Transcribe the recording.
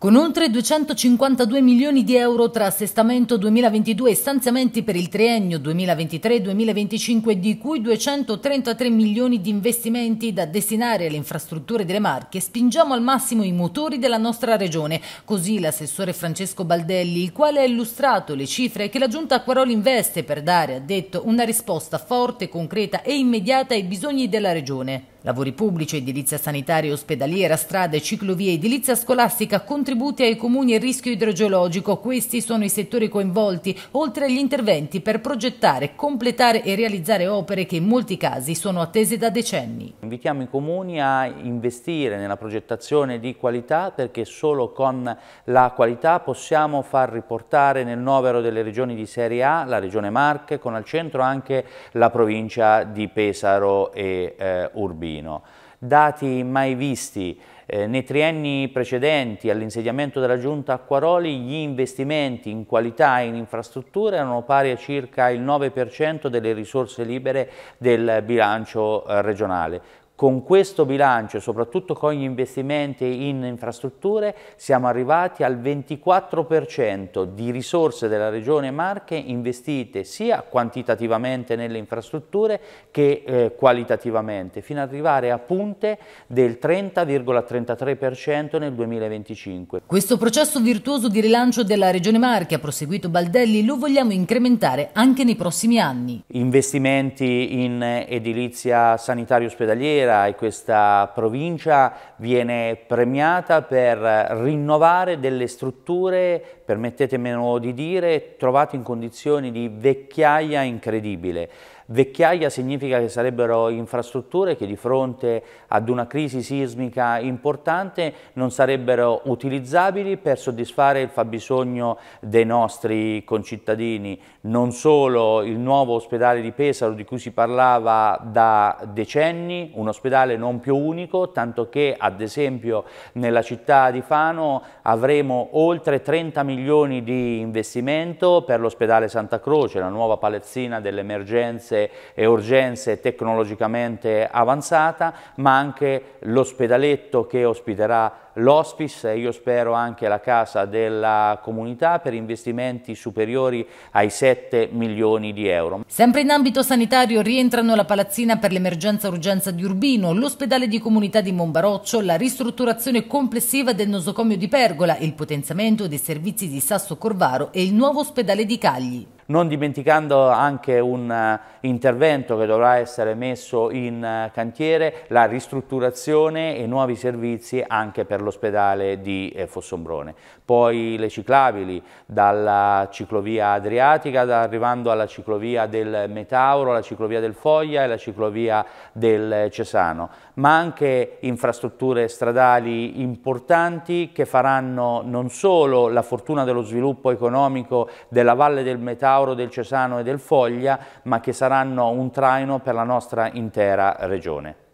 Con oltre 252 milioni di euro tra assestamento 2022 e stanziamenti per il triennio 2023-2025, di cui 233 milioni di investimenti da destinare alle infrastrutture delle Marche, spingiamo al massimo i motori della nostra regione. Così l'assessore Francesco Baldelli, il quale ha illustrato le cifre che la Giunta Acquaroli investe per dare, ha detto, una risposta forte, concreta e immediata ai bisogni della regione. Lavori pubblici, edilizia sanitaria e ospedaliera, strade, ciclovie, edilizia scolastica, contribuzione contributi ai comuni e rischio idrogeologico. Questi sono i settori coinvolti, oltre agli interventi per progettare, completare e realizzare opere che in molti casi sono attese da decenni. Invitiamo i comuni a investire nella progettazione di qualità perché solo con la qualità possiamo far riportare nel novero delle regioni di Serie A la regione Marche con al centro anche la provincia di Pesaro e eh, Urbino dati mai visti. Eh, nei trienni precedenti all'insediamento della Giunta Acquaroli gli investimenti in qualità e in infrastrutture erano pari a circa il 9% delle risorse libere del bilancio eh, regionale. Con questo bilancio, soprattutto con gli investimenti in infrastrutture, siamo arrivati al 24% di risorse della Regione Marche investite sia quantitativamente nelle infrastrutture che eh, qualitativamente, fino ad arrivare a punte del 30,33% nel 2025. Questo processo virtuoso di rilancio della Regione Marche, ha proseguito Baldelli, lo vogliamo incrementare anche nei prossimi anni. Investimenti in edilizia sanitaria ospedaliera, Matera e questa provincia viene premiata per rinnovare delle strutture permettetemelo di dire, trovati in condizioni di vecchiaia incredibile. Vecchiaia significa che sarebbero infrastrutture che di fronte ad una crisi sismica importante non sarebbero utilizzabili per soddisfare il fabbisogno dei nostri concittadini. Non solo il nuovo ospedale di Pesaro di cui si parlava da decenni, un ospedale non più unico, tanto che ad esempio nella città di Fano avremo oltre 30 milioni milioni di investimento per l'ospedale Santa Croce, la nuova palazzina delle emergenze e urgenze tecnologicamente avanzata, ma anche l'ospedaletto che ospiterà l'hospice e io spero anche la casa della comunità per investimenti superiori ai 7 milioni di euro. Sempre in ambito sanitario rientrano la palazzina per l'emergenza urgenza di Urbino, l'ospedale di comunità di Monbaroccio, la ristrutturazione complessiva del nosocomio di Pergola, il potenziamento dei servizi di Sasso Corvaro e il nuovo ospedale di Cagli non dimenticando anche un eh, intervento che dovrà essere messo in eh, cantiere, la ristrutturazione e nuovi servizi anche per l'ospedale di eh, Fossombrone. Poi le ciclabili dalla ciclovia adriatica, arrivando alla ciclovia del Metauro, la ciclovia del Foglia e la ciclovia del Cesano, ma anche infrastrutture stradali importanti che faranno non solo la fortuna dello sviluppo economico della Valle del Metauro, Lauro, del Cesano e del Foglia, ma che saranno un traino per la nostra intera regione.